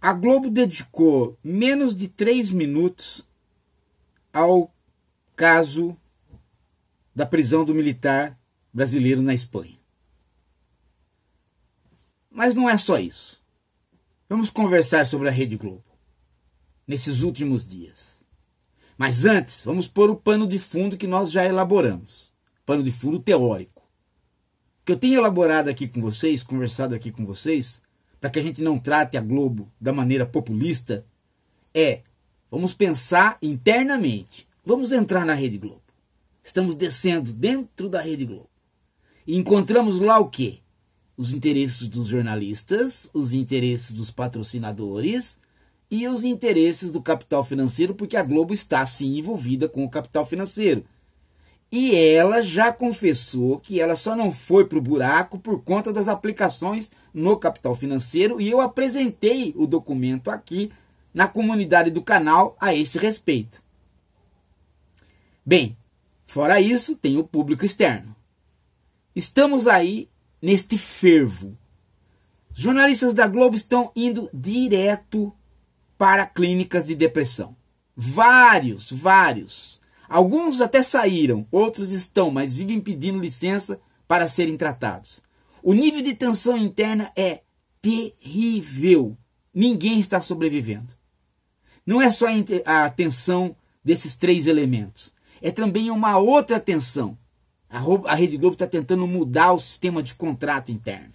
A Globo dedicou menos de três minutos ao caso da prisão do militar brasileiro na Espanha. Mas não é só isso. Vamos conversar sobre a Rede Globo nesses últimos dias. Mas antes, vamos pôr o pano de fundo que nós já elaboramos pano de fundo teórico. O que eu tenho elaborado aqui com vocês, conversado aqui com vocês, para que a gente não trate a Globo da maneira populista, é vamos pensar internamente. Vamos entrar na Rede Globo. Estamos descendo dentro da Rede Globo. E encontramos lá o quê? Os interesses dos jornalistas, os interesses dos patrocinadores e os interesses do capital financeiro, porque a Globo está sim envolvida com o capital financeiro. E ela já confessou que ela só não foi para o buraco por conta das aplicações no Capital Financeiro e eu apresentei o documento aqui na comunidade do canal a esse respeito. Bem, fora isso, tem o público externo. Estamos aí neste fervo. Jornalistas da Globo estão indo direto para clínicas de depressão. Vários, vários. Alguns até saíram, outros estão, mas vivem pedindo licença para serem tratados. O nível de tensão interna é terrível. Ninguém está sobrevivendo. Não é só a tensão desses três elementos. É também uma outra tensão. A Rede Globo está tentando mudar o sistema de contrato interno.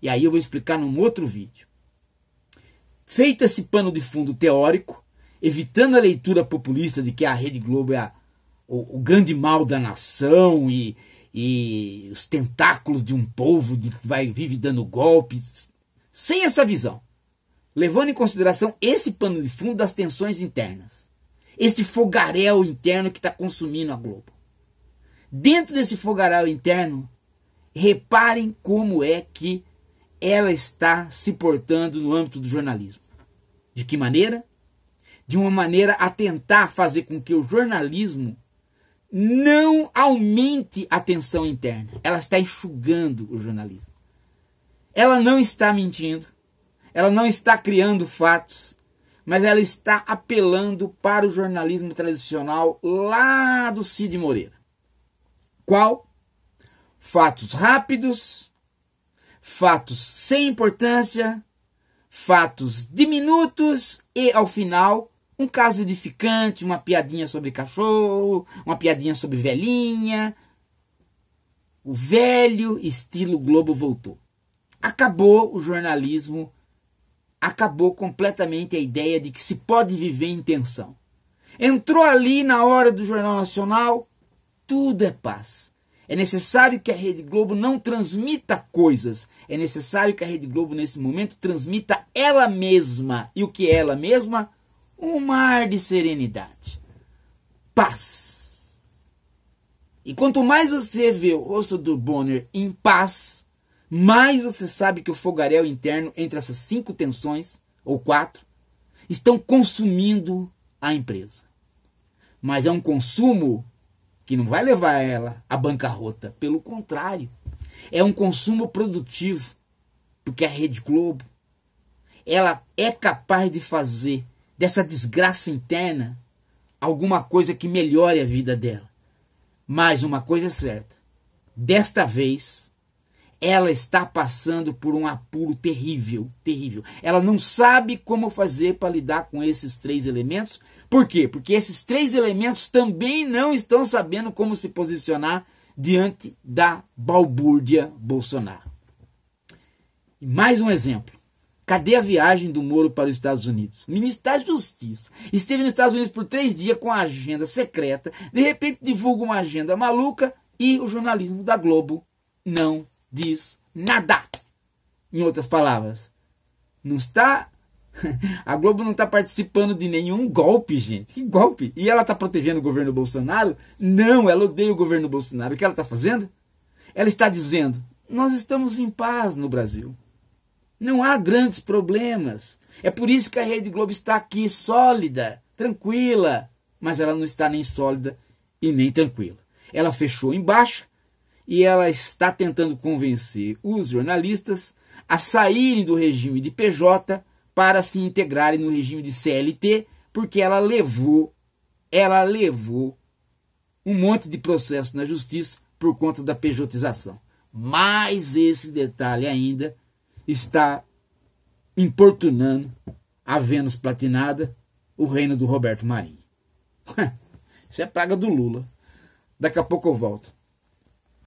E aí eu vou explicar num outro vídeo. Feito esse pano de fundo teórico, evitando a leitura populista de que a Rede Globo é a, o, o grande mal da nação e, e os tentáculos de um povo que vai vive dando golpes, sem essa visão, levando em consideração esse pano de fundo das tensões internas, este fogaréu interno que está consumindo a Globo. Dentro desse fogaréu interno, reparem como é que ela está se portando no âmbito do jornalismo. De que maneira? De uma maneira a tentar fazer com que o jornalismo não aumente a tensão interna. Ela está enxugando o jornalismo. Ela não está mentindo, ela não está criando fatos, mas ela está apelando para o jornalismo tradicional lá do Cid Moreira. Qual? Fatos rápidos, fatos sem importância, fatos diminutos e, ao final, um caso edificante, uma piadinha sobre cachorro, uma piadinha sobre velhinha. O velho estilo Globo voltou. Acabou o jornalismo, acabou completamente a ideia de que se pode viver em tensão. Entrou ali na hora do Jornal Nacional, tudo é paz. É necessário que a Rede Globo não transmita coisas. É necessário que a Rede Globo, nesse momento, transmita ela mesma. E o que é ela mesma? um mar de serenidade, paz. E quanto mais você vê o rosto do Bonner em paz, mais você sabe que o fogaréu interno entre essas cinco tensões, ou quatro, estão consumindo a empresa. Mas é um consumo que não vai levar ela à bancarrota, pelo contrário, é um consumo produtivo, porque a Rede Globo ela é capaz de fazer dessa desgraça interna alguma coisa que melhore a vida dela. Mas uma coisa é certa: desta vez ela está passando por um apuro terrível, terrível. Ela não sabe como fazer para lidar com esses três elementos. Por quê? Porque esses três elementos também não estão sabendo como se posicionar diante da balbúrdia Bolsonaro. E mais um exemplo. Cadê a viagem do Moro para os Estados Unidos? O da Justiça esteve nos Estados Unidos por três dias com a agenda secreta, de repente divulga uma agenda maluca e o jornalismo da Globo não diz nada. Em outras palavras, não está. A Globo não está participando de nenhum golpe, gente. Que golpe? E ela está protegendo o governo Bolsonaro? Não, ela odeia o governo Bolsonaro. O que ela está fazendo? Ela está dizendo: nós estamos em paz no Brasil. Não há grandes problemas. É por isso que a Rede Globo está aqui sólida, tranquila, mas ela não está nem sólida e nem tranquila. Ela fechou em baixa e ela está tentando convencer os jornalistas a saírem do regime de PJ para se integrarem no regime de CLT, porque ela levou, ela levou um monte de processo na justiça por conta da pejotização. Mais esse detalhe ainda está importunando a Vênus platinada, o reino do Roberto Marinho. Isso é praga do Lula. Daqui a pouco eu volto.